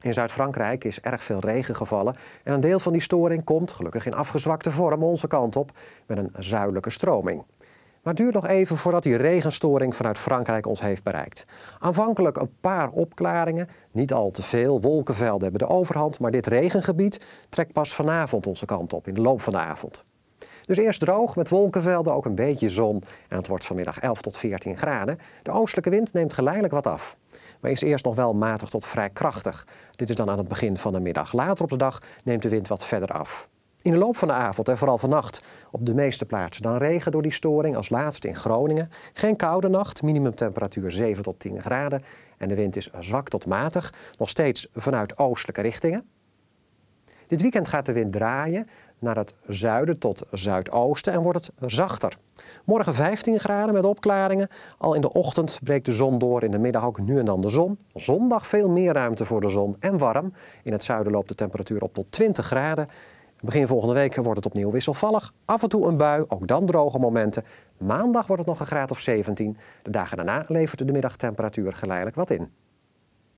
In Zuid-Frankrijk is erg veel regen gevallen en een deel van die storing komt, gelukkig in afgezwakte vorm, onze kant op met een zuidelijke stroming. Maar het duurt nog even voordat die regenstoring vanuit Frankrijk ons heeft bereikt. Aanvankelijk een paar opklaringen, niet al te veel. Wolkenvelden hebben de overhand, maar dit regengebied trekt pas vanavond onze kant op, in de loop van de avond. Dus eerst droog met wolkenvelden, ook een beetje zon. En het wordt vanmiddag 11 tot 14 graden. De oostelijke wind neemt geleidelijk wat af. Maar is eerst nog wel matig tot vrij krachtig. Dit is dan aan het begin van de middag. Later op de dag neemt de wind wat verder af. In de loop van de avond en vooral vannacht op de meeste plaatsen dan regen door die storing, als laatste in Groningen. Geen koude nacht, minimumtemperatuur 7 tot 10 graden en de wind is zwak tot matig, nog steeds vanuit oostelijke richtingen. Dit weekend gaat de wind draaien naar het zuiden tot zuidoosten en wordt het zachter. Morgen 15 graden met opklaringen. Al in de ochtend breekt de zon door, in de middag ook nu en dan de zon. Zondag veel meer ruimte voor de zon en warm. In het zuiden loopt de temperatuur op tot 20 graden. Begin volgende week wordt het opnieuw wisselvallig. Af en toe een bui, ook dan droge momenten. Maandag wordt het nog een graad of 17. De dagen daarna levert de middagtemperatuur geleidelijk wat in.